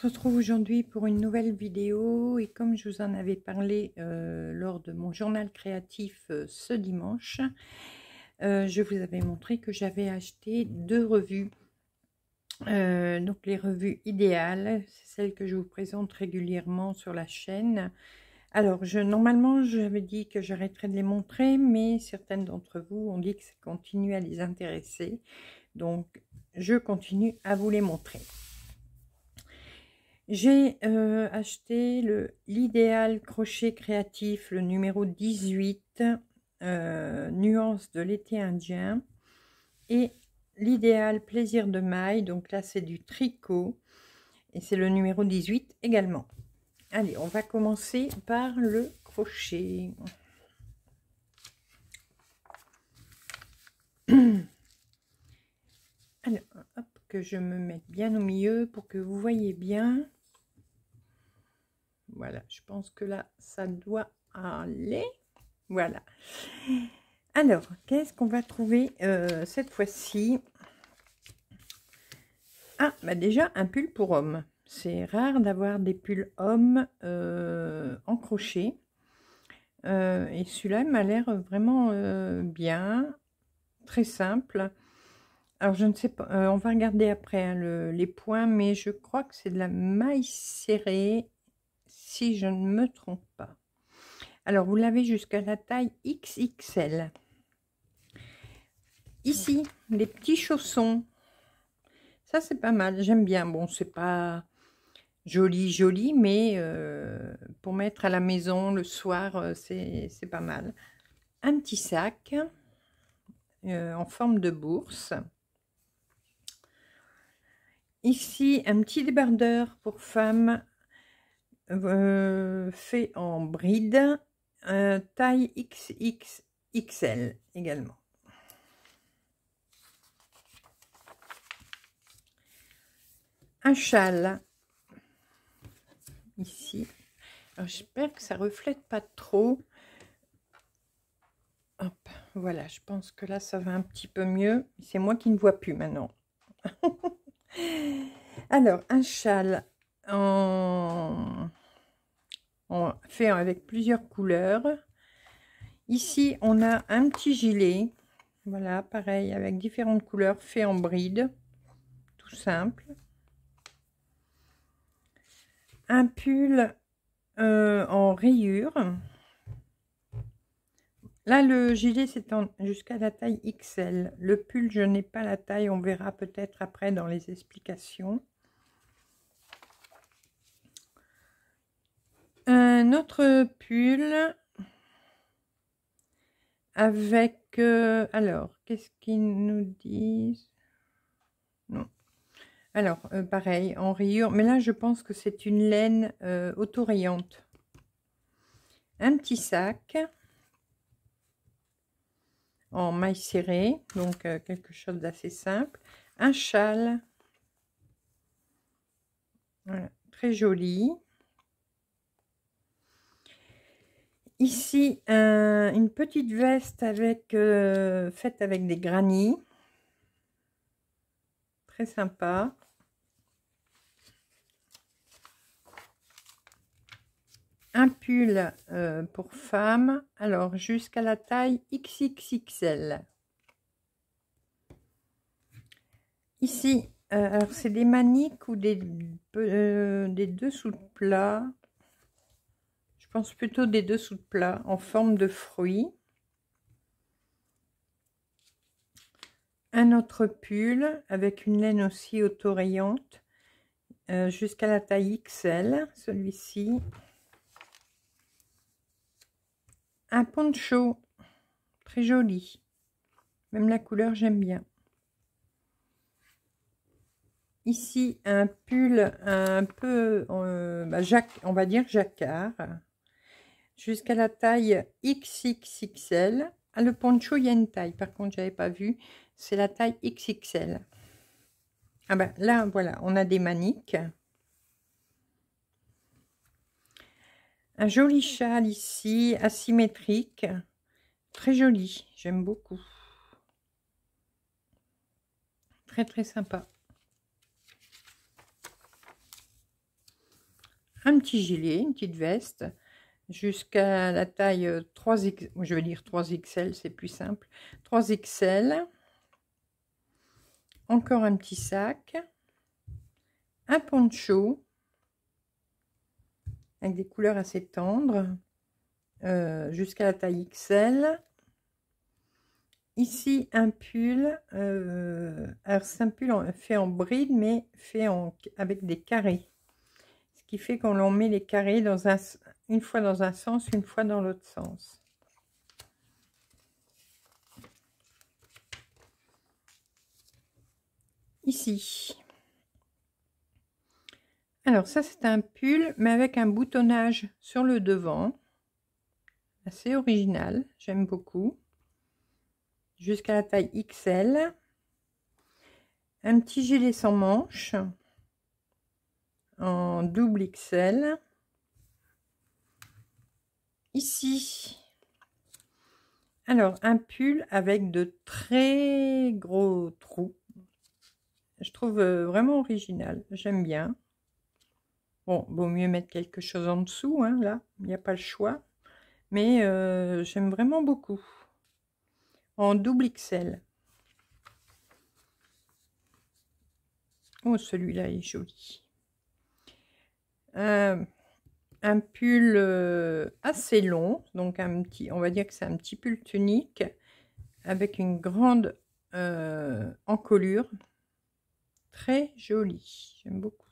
se retrouve aujourd'hui pour une nouvelle vidéo et comme je vous en avais parlé euh, lors de mon journal créatif euh, ce dimanche, euh, je vous avais montré que j'avais acheté deux revues. donc les revues idéales, c'est celles que je vous présente régulièrement sur la chaîne. Alors je, normalement j'avais dit que j'arrêterais de les montrer, mais certaines d'entre vous ont dit que ça continue à les intéresser. Donc je continue à vous les montrer. J'ai euh, acheté acheté l'idéal crochet créatif, le numéro 18, euh, nuance de l'été indien. Et l'idéal plaisir de maille, donc là c'est du tricot. Et c'est le numéro 18 également. Allez, on va commencer par le crochet. Alors, hop, que je me mette bien au milieu pour que vous voyez bien. Voilà, je pense que là, ça doit aller. Voilà. Alors, qu'est-ce qu'on va trouver euh, cette fois-ci Ah, bah déjà, un pull pour homme. C'est rare d'avoir des pulls hommes euh, encrochés en euh, crochet. et celui-là m'a l'air vraiment bien, très simple. Alors, je ne sais pas, on va regarder après hein, les points, mais je crois que c'est de la maille serrée si je ne me trompe pas. Alors, vous l'avez jusqu'à la taille XXL. Ici, les petits chaussons. Ça, c'est pas mal. J'aime bien. Bon, c'est pas joli, joli, mais euh, pour mettre à la maison le soir, euh, c'est pas mal. Un petit sac euh, en forme de bourse. Ici, un petit débardeur pour femme euh, fait en bride, euh, taille XXXL également. Un châle, ici. J'espère que ça reflète pas trop. Hop, voilà, je pense que là, ça va un petit peu mieux. C'est moi qui ne vois plus maintenant. Alors, un châle en fait avec plusieurs couleurs. Ici, on a un petit gilet. Voilà, pareil, avec différentes couleurs, fait en bride. Tout simple. Un pull euh, en rayures. Là, le gilet s'étend jusqu'à la taille XL. Le pull, je n'ai pas la taille. On verra peut-être après dans les explications. un autre pull avec... Euh, alors, qu'est-ce qu'ils nous disent Non. Alors, euh, pareil, en rayure. Mais là, je pense que c'est une laine euh, auto Un petit sac en maille serrée, donc quelque chose d'assez simple. Un châle, très joli. Ici, euh, une petite veste avec euh, faite avec des granits. Très sympa. un pull euh, pour femme, alors jusqu'à la taille XXXL. Ici, alors c'est des maniques ou des, des dessous de plat. Je pense plutôt des dessous de plat en forme de fruits. Un autre pull avec une laine aussi auto rayante euh, jusqu'à la taille XL, celui-ci. Un poncho, très joli. Même la couleur, j'aime bien. Ici, un pull un peu, euh, bah, on va dire jacquard, jusqu'à la taille XXXL. Ah, le poncho, il y a une taille, par contre, j'avais pas vu. C'est la taille XXL. Ah ben là, voilà, on a des maniques. Un joli châle ici, asymétrique. Très joli, j'aime beaucoup. Très, très sympa. Un petit gilet, une petite veste jusqu'à la taille 3X, euh, je veux dire 3XL, c'est plus simple, 3XL, encore un petit sac, un poncho, avec des couleurs assez tendres, euh, jusqu'à la taille XL, ici un pull, euh, alors c'est un pull fait en bride, mais fait en, avec des carrés, ce qui fait qu'on met les carrés dans un, une fois dans un sens, une fois dans l'autre sens. Ici. Alors ça c'est un pull mais avec un boutonnage sur le devant. Assez original, j'aime beaucoup. Jusqu'à la taille XL. Un petit gilet sans manches en double XL ici. Alors, un pull avec de très gros trous. Je trouve euh, vraiment original. J'aime bien. Bon, vaut mieux mettre quelque chose en dessous, hein, là. Il n'y a pas le choix. Mais euh, j'aime vraiment beaucoup. En double XL. Oh, celui-là est joli. Euh, un pull euh, assez long, donc un petit, on va dire que c'est un petit pull tunique avec une grande euh, encolure. Très joli, j'aime beaucoup.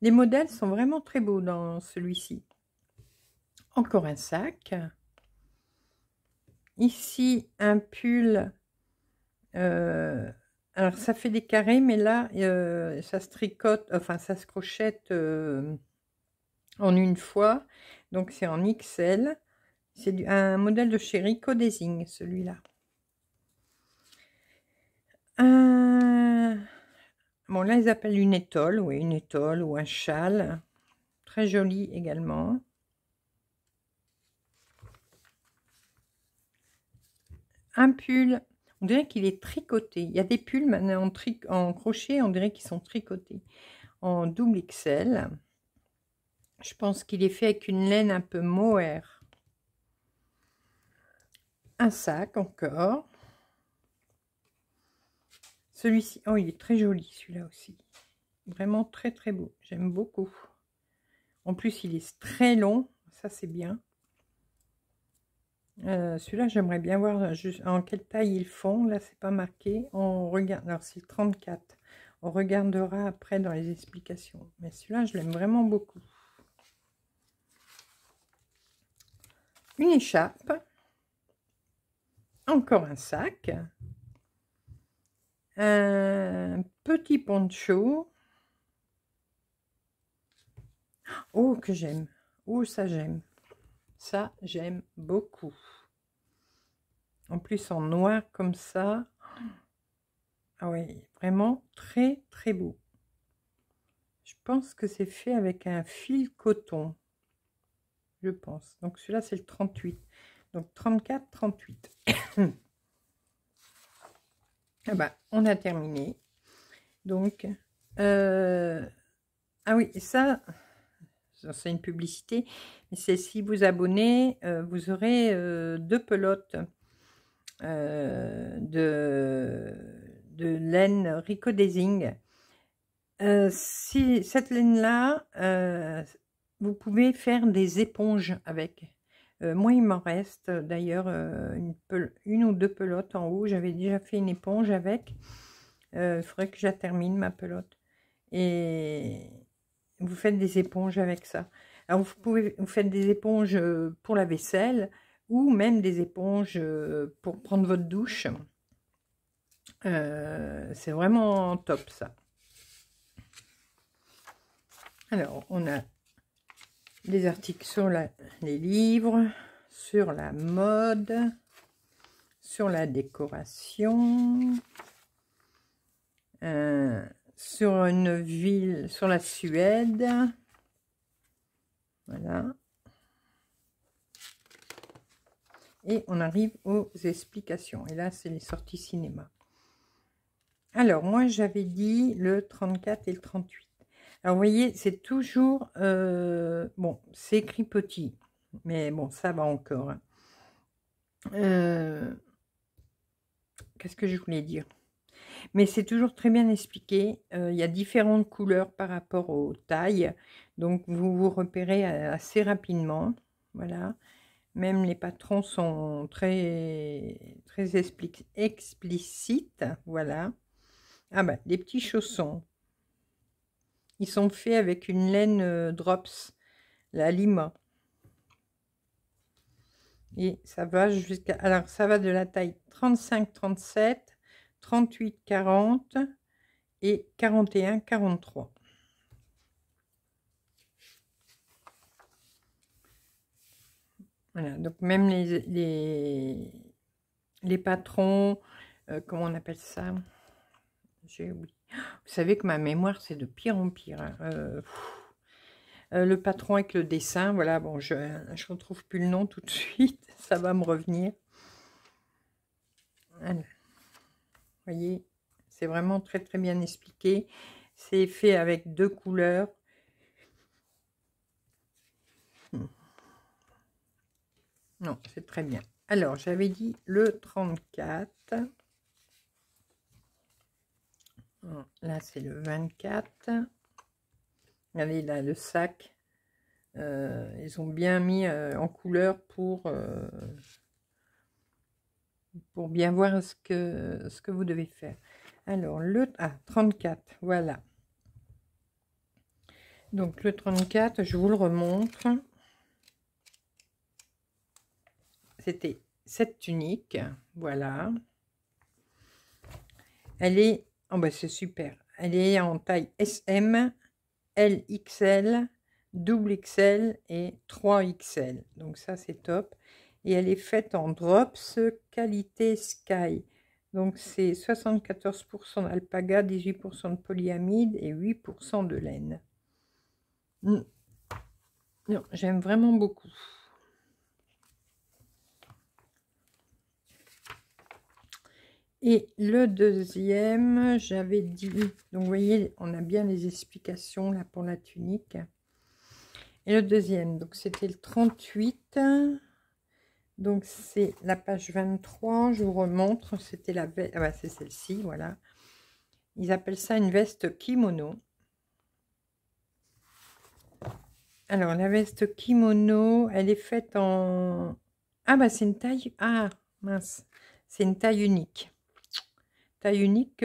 Les modèles sont vraiment très beaux dans celui-ci. Encore un sac. Ici, un pull. Euh, alors, ça fait des carrés, mais là, ça se tricote, enfin, ça se crochette en une fois. Donc c'est en XL. C'est un modèle de chez Rico celui-là. Bon, là, ils appellent une étole, ou une étole ou un châle. Très joli également. Un pull. On dirait qu'il est tricoté. Il y a des pulls maintenant en, en crochet, on dirait qu'ils sont tricotés en double XL. Je pense qu'il est fait avec une laine un peu mohair. Un sac encore. Celui-ci, oh, il est très joli celui-là aussi. Vraiment très très beau. J'aime beaucoup. En plus, il est très long. Ça, c'est bien. Euh, celui-là, j'aimerais bien voir juste en quelle taille ils font. Là, c'est pas marqué. On regarde. Alors, c'est 34. On regardera après dans les explications. Mais celui-là, je l'aime vraiment beaucoup. une échappe encore un sac, un petit poncho. Oh, que j'aime. Oh, ça j'aime. Ça, j'aime beaucoup. En plus, en noir comme ça. Ah oui, vraiment très, très beau. Je pense que c'est fait avec un fil coton je pense. Donc cela c'est le 38. Donc 34, 38. ah bah, on a terminé. Donc, euh, ah oui, ça, c'est une publicité, c'est si vous abonnez, euh, vous aurez euh, deux pelotes de, de laine Rico Desing. si cette laine-là, vous pouvez faire des éponges avec. Euh, moi, il m'en reste euh, d'ailleurs euh, une, ou deux pelotes en haut. J'avais déjà fait une éponge avec. il faudrait que je termine ma pelote. Et vous faites des éponges avec ça. Alors, vous, pouvez, vous faites des éponges pour la vaisselle ou même des éponges pour prendre votre douche. C'est vraiment top, ça. Alors, on a des articles sur les livres, sur la mode, sur la décoration, euh, sur une ville, sur la Suède. Voilà. Et on arrive aux explications. Et là, c'est les sorties cinéma. Alors, moi, j'avais dit le 34 et le 38. Alors, vous voyez, c'est toujours... Euh, bon, c'est petit, mais bon, ça va encore. Hein. Euh, qu'est-ce que je voulais dire mais c'est toujours très bien expliqué. Euh, il y a différentes couleurs par rapport aux tailles. Donc, vous vous repérez assez rapidement. Voilà. Même les patrons sont très, très explicites. Voilà. Ah bah, des petits chaussons sont faits avec une laine euh, Drops, la Lima. Et ça va jusqu'à... Alors, ça va de la taille 35, 37, 38, 40 et 41, 43. Voilà, donc même les, les, les patrons, euh, comment on appelle ça J'ai oublié. Vous savez que ma mémoire, c'est de pire en pire. Hein. Euh, euh, le patron avec le dessin, voilà, bon, je ne retrouve plus le nom tout de suite, ça va me revenir. Vous voyez, c'est vraiment très très bien expliqué. C'est fait avec deux couleurs. Hmm. Non, c'est très bien. Alors, j'avais dit le 34. Là, c'est le 24. Regardez, ah là, le sac. Euh, ils ont bien mis euh, en couleur pour, euh, pour bien voir ce que, ce que vous devez faire. Alors, le 34, ah, voilà. Donc, le 34, je vous le remontre. C'était cette tunique, voilà. Elle est ah bah, c'est super. Elle est en taille SM, LXL, double XL et 3XL. Donc ça c'est top. Et elle est faite en drops qualité sky. Donc c'est 74% d'alpaga, 18% de polyamide et 8% de laine. Mmh. J'aime vraiment beaucoup. Et le deuxième, j'avais dit, donc vous voyez, on a bien les explications là pour la tunique. Et le deuxième, donc c'était le 38. Donc c'est la page 23, je vous remontre, c'était la ah bah, c'est celle-ci, voilà. Ils appellent ça une veste kimono. Alors la veste kimono, elle est faite en... Ah bah c'est une taille, ah mince, c'est une taille unique taille unique,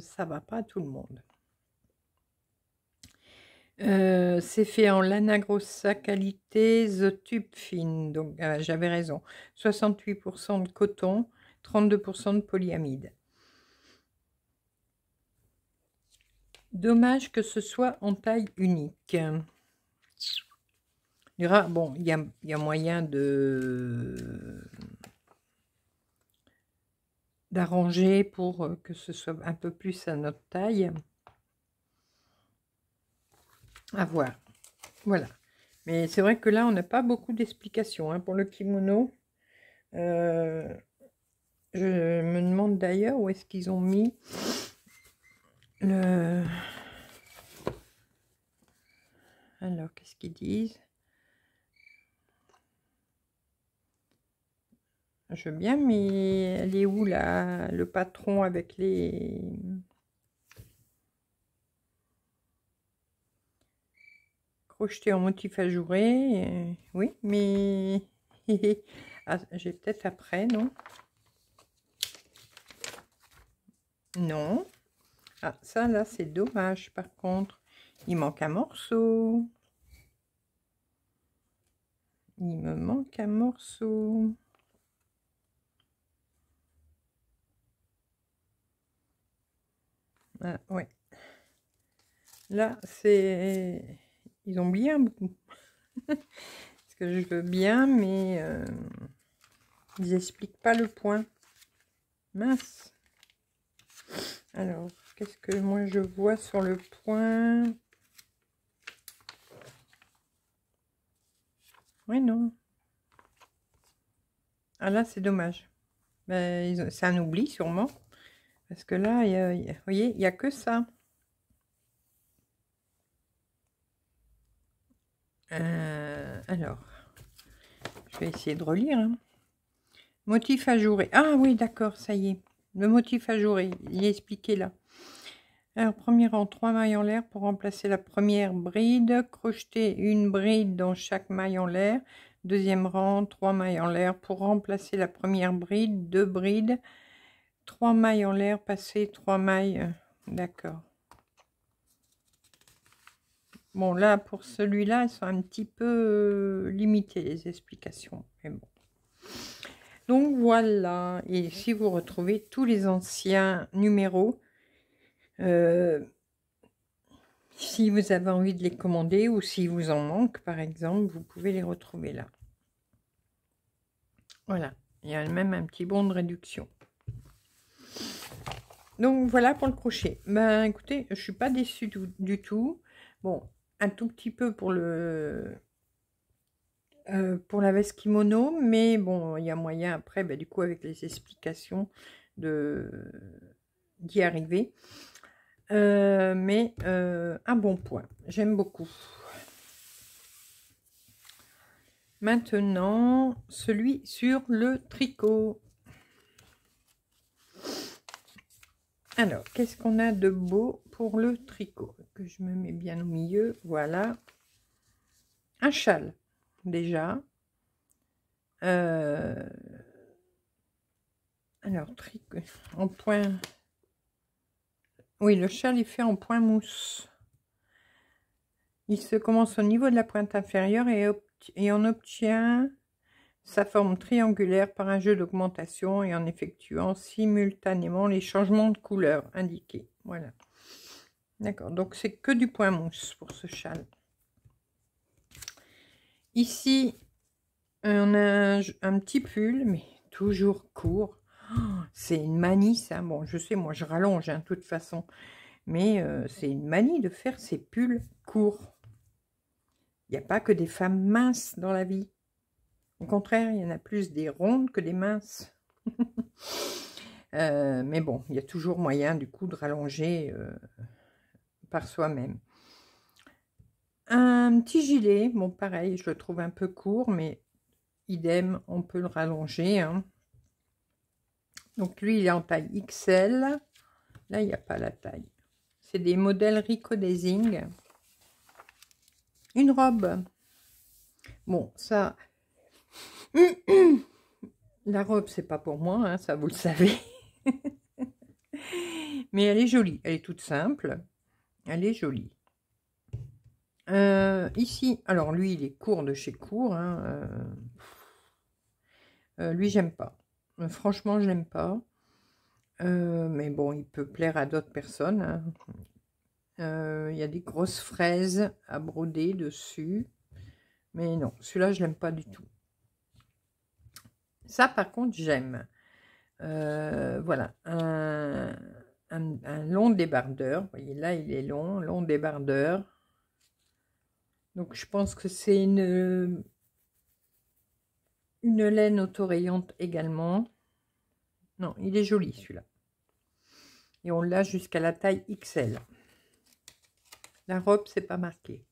ça va pas à tout le monde. Euh, c'est fait en lana grossa qualité, the tube fine, donc ah, j'avais raison. 68% de coton, 32% de polyamide. Dommage que ce soit en taille unique. il y y a moyen de d'arranger pour euh, que ce soit un peu plus à notre taille. À voir. Voilà. Mais c'est vrai que là, on n'a pas beaucoup d'explications hein, pour le kimono. Euh, je me demande d'ailleurs où est-ce qu'ils ont mis le... Alors, qu'est-ce qu'ils disent Je veux bien, mais elle est où là Le patron avec les... Crocheté en motif ajouré. Euh, oui, mais... Ah, j'ai peut-être après, non Non. Ah, ça là, c'est dommage par contre. Il manque un morceau. Il me manque un morceau. Ah, ouais. Là, c'est... Ils ont bien beaucoup. Parce que je veux bien, mais... Euh, ils n'expliquent pas le point. Mince. Alors, qu'est-ce que moi je vois sur le point Oui, non. Ah là, c'est dommage. Ben, C'est un oubli sûrement. Parce que là, vous voyez, il n'y a que ça. Euh, alors, je vais essayer de relire. Hein. Motif ajouré. Ah oui, d'accord, ça y est. Le motif ajouré, il est expliqué là. Alors, premier rang, trois mailles en l'air pour remplacer la première bride. Crocheter une bride dans chaque maille en l'air. Deuxième rang, trois mailles en l'air pour remplacer la première bride. Deux brides Trois mailles en l'air, passer trois mailles. Euh, d'accord. Bon, là, pour celui-là, c'est sont un petit peu euh, limité les explications. Mais bon. Donc, voilà. Et si vous retrouvez tous les anciens numéros, euh, si vous avez envie de les commander ou si vous en manque, par exemple, vous pouvez les retrouver là. Voilà. Il y a même un petit bon de réduction. Donc voilà pour le crochet. Ben écoutez, je suis pas déçue du, tout. Bon, un tout petit peu pour le euh, pour la veste kimono, mais bon, il y a moyen après, ben, du coup, avec les explications de d'y arriver. Euh, mais euh, un bon point. J'aime beaucoup. Maintenant, celui sur le tricot. Alors, qu'est-ce qu'on a de beau pour le tricot Que je me mets bien au milieu, voilà. Un châle, déjà. Euh, alors, tricot en point... Oui, le châle est fait en point mousse. Il se commence au niveau de la pointe inférieure et on obtient sa forme triangulaire par un jeu d'augmentation et en effectuant simultanément les changements de couleur indiqués. Voilà. D'accord, donc c'est que du point mousse pour ce châle. Ici, on a un, petit pull, mais toujours court. Oh, c'est une manie, ça. Bon, je sais, moi, je rallonge, hein, de toute façon. Mais euh, c'est une manie de faire ces pulls courts. Il n'y a pas que des femmes minces dans la vie. Au contraire, il y en a plus des rondes que des minces. Euh, mais bon, il y a toujours moyen du coup de rallonger euh, par soi-même. Un petit gilet, bon pareil, je le trouve un peu court, mais idem, on peut le rallonger. Hein. Donc lui, il est en taille XL. Là, il n'y a pas la taille. C'est des modèles Rico Une robe. Bon, ça, La robe, c'est pas pour moi, hein, ça vous le savez. Mais elle est jolie, elle est toute simple. Elle est jolie. Euh, ici, alors lui, il est court de chez court. Hein, euh, euh, lui, j'aime pas. franchement, je l'aime pas. mais bon, il peut plaire à d'autres personnes. Hein. Il y a des grosses fraises à broder dessus. Mais non, celui-là, je l'aime pas du tout. Ça, par contre, j'aime. Euh, voilà, un, long débardeur. voyez, là, il est long, long débardeur. Donc, je pense que c'est une, une laine autorayante également. Non, il est joli, celui-là. Et on l'a jusqu'à la taille XL. La robe, c'est pas marqué.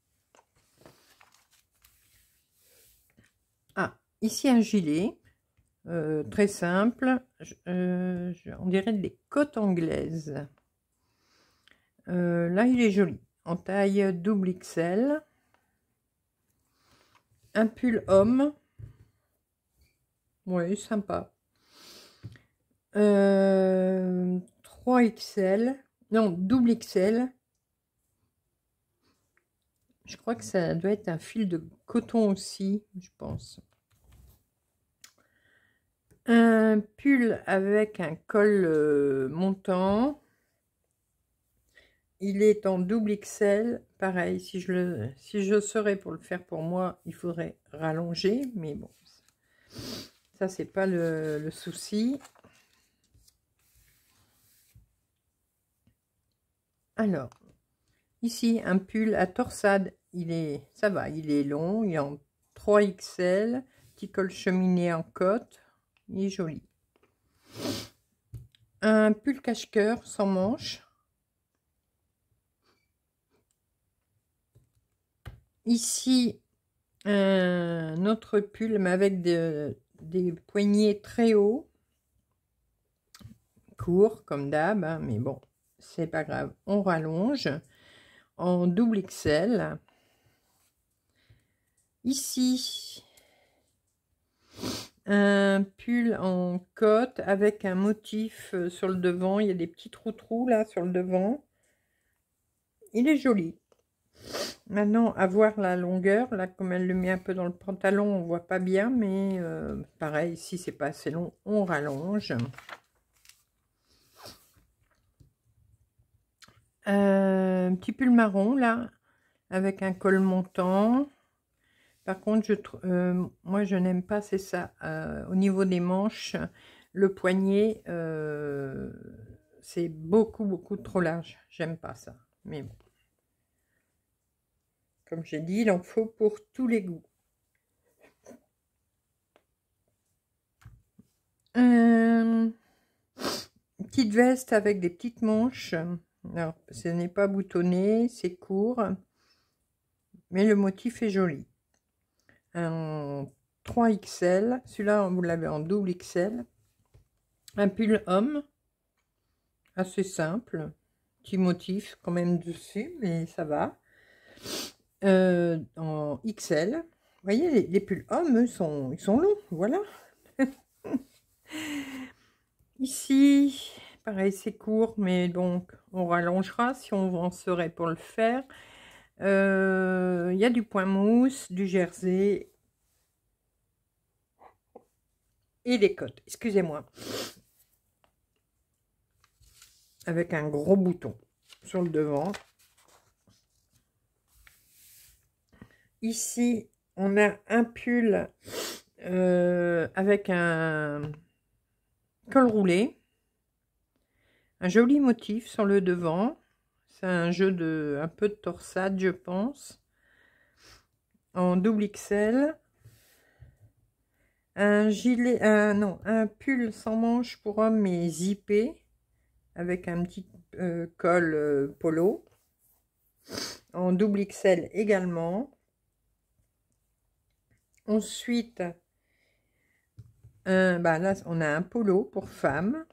Ah, ici un gilet. Euh, très simple. Euh, on dirait des côtes anglaises. Euh, là, il est joli. En taille double XL. Un pull homme. Oui, sympa. 3XL. Non, double XL. Je crois que ça doit être un fil de coton aussi, je pense un pull avec un col euh, montant. Il est en double XL. Pareil, si je, le, si je serais pour le faire pour moi, il faudrait rallonger. Mais bon, ça, c'est pas le, souci. Alors, ici, un pull à torsade. Il est, ça va, il est long. Il est en 3XL. Petit col cheminé en côte. Il est joli. Un pull cache-coeur sans manche. Ici, un autre pull, mais avec des poignets très hauts. Court, comme d'hab, hein, mais bon, c'est pas grave. On rallonge en double XL. Ici, un pull en cote avec un motif euh, sur le devant. Il y a des petits trous-trous là sur le devant. Il est joli. Maintenant, à voir la longueur. Là, comme elle le met un peu dans le pantalon, on voit pas bien. Mais euh, pareil, si c'est pas assez long, on rallonge. Euh, un petit pull marron là, avec un col montant. Par contre, je, euh, moi, je n'aime pas, c'est ça. Euh, au niveau des manches, le poignet, euh, c'est beaucoup, beaucoup trop large. J'aime pas ça. Mais bon. Comme j'ai dit, il en faut pour tous les goûts. petite veste avec des petites manches. ce n'est pas boutonné, c'est court. Mais le motif est joli un 3XL. Celui-là, vous l'avez en double XL. Un pull homme, assez simple. Petit motif quand même dessus, mais ça va. Euh, en XL. voyez, les, pulls hommes, sont, ils sont longs, voilà. Ici, pareil, c'est court, mais donc on rallongera si on en serait pour le faire. Euh, il y a du point mousse, du jersey et des côtes. Excusez-moi. Avec un gros bouton sur le devant. Ici, on a un pull euh, avec un col roulé. Un joli motif sur le devant. C'est un jeu de un peu de torsade, je pense. En double XL. Un gilet, un, non, un pull sans manches pour homme mais zippé. Avec un petit euh, col euh, polo. En double XL également. Ensuite, un, bah là, on a un polo pour femme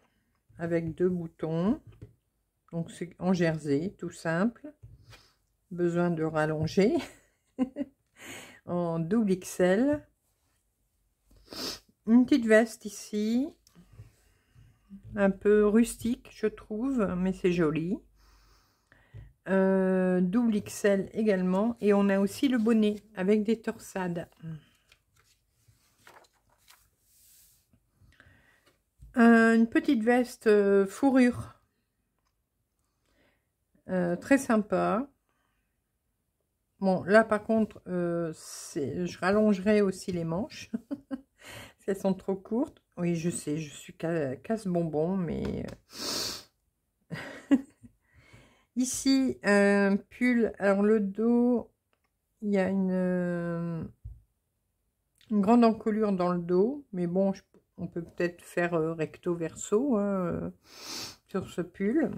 avec deux boutons. Donc c'est en jersey, tout simple. Besoin de rallonger. en double XL. Une petite veste ici. Un peu rustique, je trouve, mais c'est joli. Euh, double XL également. Et on a aussi le bonnet avec des torsades. Euh, une petite veste euh, fourrure euh, très sympa. Bon, là, par contre, euh, je rallongerai aussi les manches. elles sont trop courtes. Oui, je sais, je suis casse-bonbon, mais... Euh, ici, un pull. Alors, le dos, il y a une, une grande encolure dans le dos. Mais bon, on peut peut-être faire recto-verso hein, sur ce pull.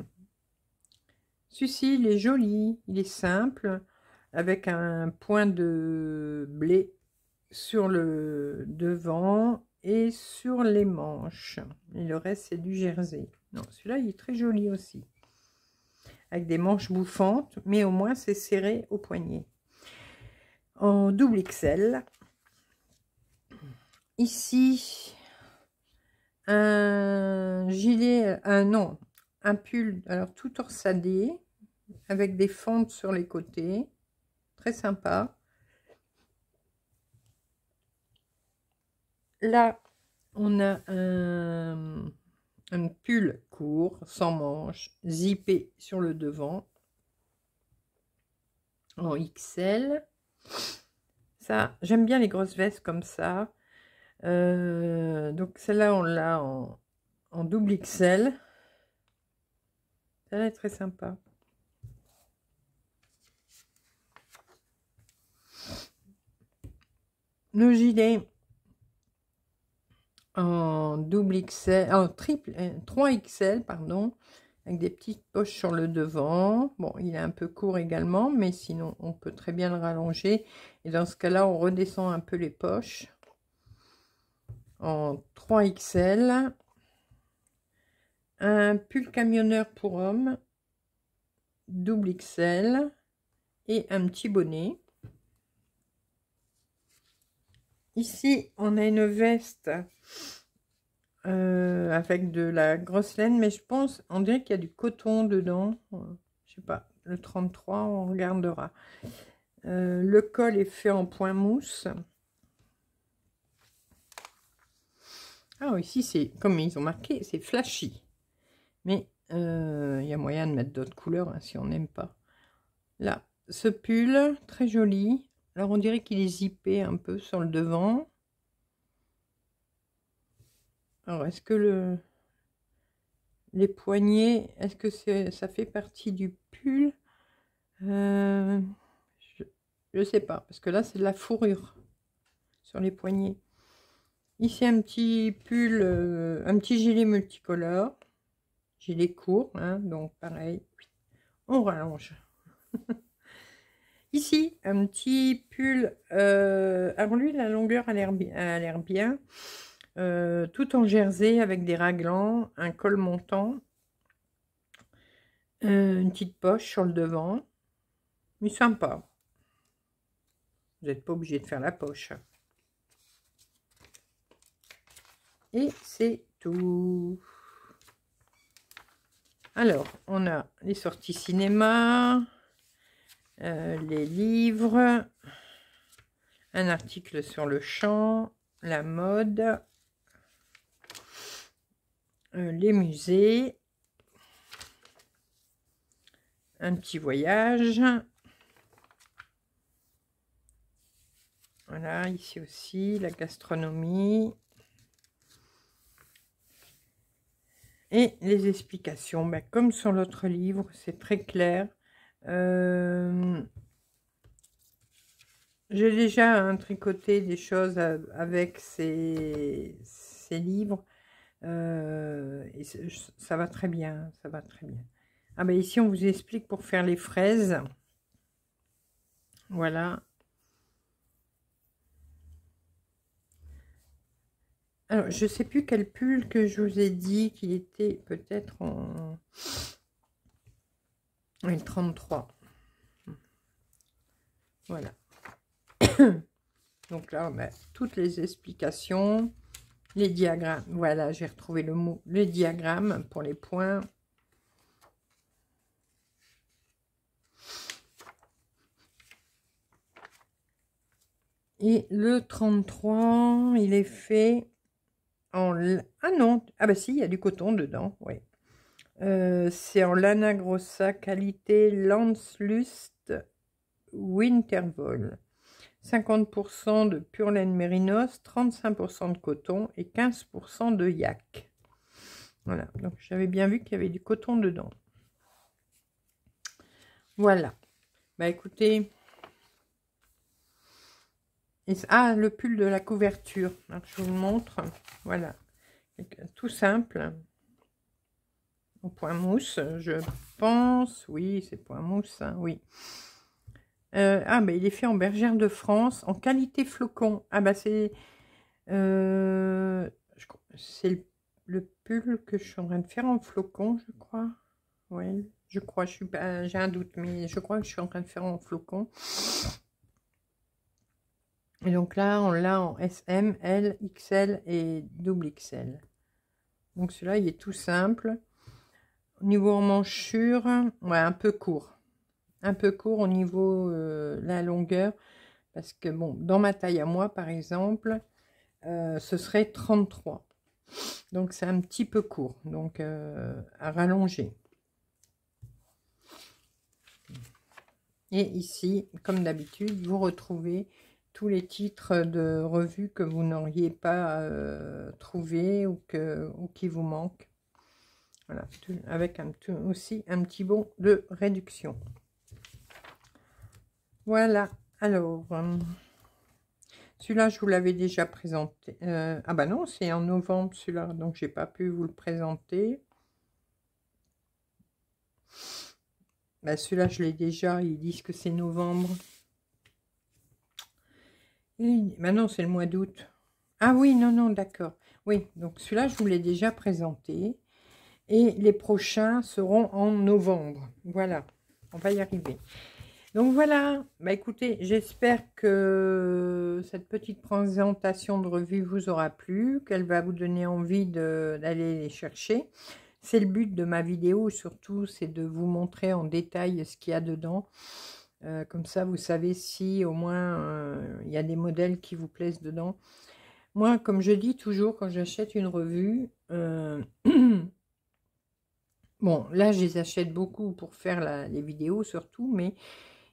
Celui-ci, il est joli, il est simple, avec un point de blé sur le devant et sur les manches. Et le reste, c'est du jersey. Non, celui-là, il est très joli aussi. Avec des manches bouffantes, mais au moins, c'est serré au poignet. En double XL. Ici, un gilet, un euh, non, un pull, alors tout torsadé, avec des fentes sur les côtés. Très sympa. Là, on a un, pull court, sans manches, zippé sur le devant, en XL. Ça, j'aime bien les grosses vestes comme ça. Euh, donc celle-là, on l'a en, double XL. Elle est très sympa. le gilet en double XL, en triple, 3XL, euh, pardon, avec des petites poches sur le devant. Bon, il est un peu court également, mais sinon, on peut très bien le rallonger. Et dans ce cas-là, on redescend un peu les poches en 3XL. Un pull camionneur pour homme, double XL et un petit bonnet. ici, on a une veste euh, avec de la grosse laine, mais je pense, on dirait qu'il y a du coton dedans. Je sais pas, le 33, on regardera. Euh, le col est fait en point mousse. Ah, ici, c'est comme ils ont marqué, c'est flashy. Mais euh, il y a moyen de mettre d'autres couleurs hein, si on n'aime pas. Là, ce pull, très joli, alors on dirait qu'il est zippé un peu sur le devant. Alors est-ce que le, les poignets, est-ce que ça fait partie du pull euh, Je ne sais pas, parce que là c'est de la fourrure sur les poignets. Ici un petit pull, euh, un petit gilet multicolore. Gilet court, hein, donc pareil, on rallonge. Ici, un petit pull. Euh, avant lui, la longueur a l'air bien. Euh, tout en jersey avec des raglans, un col montant, euh, une petite poche sur le devant. Mais sympa. Vous n'êtes pas obligé de faire la poche. Et c'est tout. Alors, on a les sorties cinéma, euh, les livres, un article sur le champ, la mode, euh, les musées, un petit voyage. Voilà, ici aussi, la gastronomie. Et les explications, ben, comme sur l'autre livre, c'est très clair. Euh, j'ai déjà tricoté des choses avec ces, ces livres. Euh, et ça va très bien, ça va très bien. Ah ben ici, on vous explique pour faire les fraises. Voilà. Alors, je sais plus quel pull que je vous ai dit qu'il était peut-être en... Et 33. Voilà. Donc là, on ben, a toutes les explications, les diagrammes. Voilà, j'ai retrouvé le mot, le diagramme pour les points. Et le 33, il est fait en... Ah non, ah bah si, il y a du coton dedans, oui. Euh, c'est en Lana Grossa, qualité Lanslust Wintervol. 50% de pure laine mérinos, 35% de coton et 15% de yak. Voilà, donc j'avais bien vu qu'il y avait du coton dedans. Voilà. Bah écoutez. Ah, le pull de la couverture. je vous le montre. Voilà. Tout simple point mousse, je pense. Oui, c'est point mousse, hein, oui. Euh, ah, mais il est fait en bergère de France, en qualité flocon. Ah, bah c'est... Euh, c'est le, pull que je suis en train de faire en flocon, je crois. Oui, je crois, j'ai un doute, mais je crois que je suis en train de faire en flocon. Et donc là, on l'a en SM, L, XL et double XL. Donc cela il est tout simple niveau emmanchure, ouais, un peu court. Un peu court au niveau euh, la longueur. Parce que, bon, dans ma taille à moi, par exemple, euh, ce serait 33. Donc, c'est un petit peu court. Donc, euh, à rallonger. Et ici, comme d'habitude, vous retrouvez tous les titres de revues que vous n'auriez pas trouvé ou, que, ou qui vous manquent. Voilà, avec un, aussi un petit bon de réduction. Voilà, alors, euh, celui-là, je vous l'avais déjà présenté. Euh, ah bah non, c'est en novembre celui-là, donc j'ai pas pu vous le présenter. Bah celui-là, je l'ai déjà, ils disent que c'est novembre. Maintenant, bah c'est le mois d'août. Ah oui, non, non, d'accord. Oui, donc celui-là, je vous l'ai déjà présenté et les prochains seront en novembre. Voilà, on va y arriver. Donc voilà, bah écoutez, j'espère que cette petite présentation de revue vous aura plu, qu'elle va vous donner envie d'aller les chercher. C'est le but de ma vidéo, surtout, c'est de vous montrer en détail ce qu'il y a dedans. Euh, comme ça, vous savez si au moins euh, il y a des modèles qui vous plaisent dedans. Moi, comme je dis toujours, quand j'achète une revue, euh, Bon, là, je les achète beaucoup pour faire les vidéos surtout, mais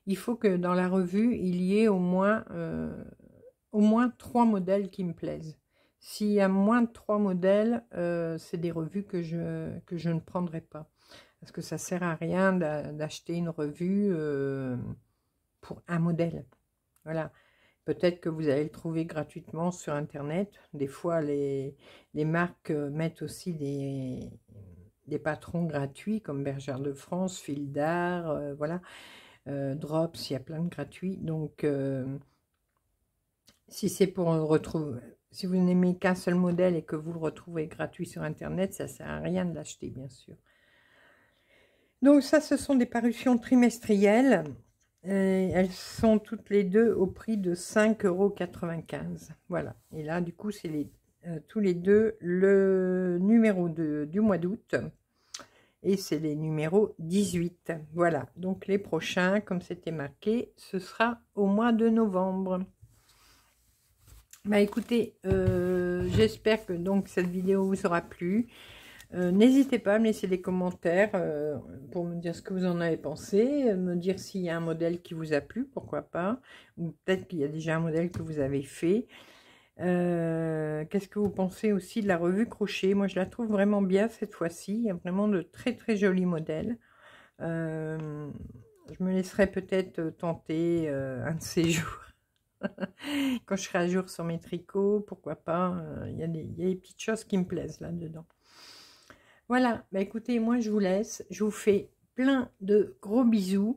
il faut que dans la revue, il y ait au moins, euh, au moins trois modèles qui me plaisent. S'il y a moins de trois modèles, euh, c'est des revues que je, que je ne prendrai pas. Parce que ça sert à rien d'acheter une revue euh, pour un modèle. Voilà. Peut-être que vous allez le trouver gratuitement sur Internet. Des fois, les, les marques mettent aussi des, des patrons gratuits comme Bergère de France, Fil d'Art, euh, voilà, euh, Drops, il y a plein de gratuits. Donc, euh, si c'est pour retrouver, si vous n'aimez qu'un seul modèle et que vous le retrouvez gratuit sur Internet, ça ne sert à rien de l'acheter, bien sûr. Donc ça, ce sont des parutions trimestrielles. elles sont toutes les deux au prix de 5,95 euros. Voilà. Et là, du coup, c'est les euh, tous les deux le numéro de, du mois d'août. Et c'est les numéros 18. Voilà, donc les prochains, comme c'était marqué, ce sera au mois de novembre. Bah écoutez, euh, j'espère que donc cette vidéo vous aura plu. Euh, n'hésitez pas à me laisser des commentaires pour me dire ce que vous en avez pensé, me dire s'il y a un modèle qui vous a plu, pourquoi pas, ou peut-être qu'il y a déjà un modèle que vous avez fait. Euh, qu'est-ce que vous pensez aussi de la revue Crochet Moi, je la trouve vraiment bien cette fois-ci. Il y a vraiment de très, très jolis modèles. Euh, je me laisserai peut-être tenter euh, un de ces jours. Quand je serai à jour sur mes tricots, pourquoi pas. Il y, a des, petites choses qui me plaisent là-dedans. Voilà. Bah, écoutez, moi, je vous laisse. Je vous fais plein de gros bisous.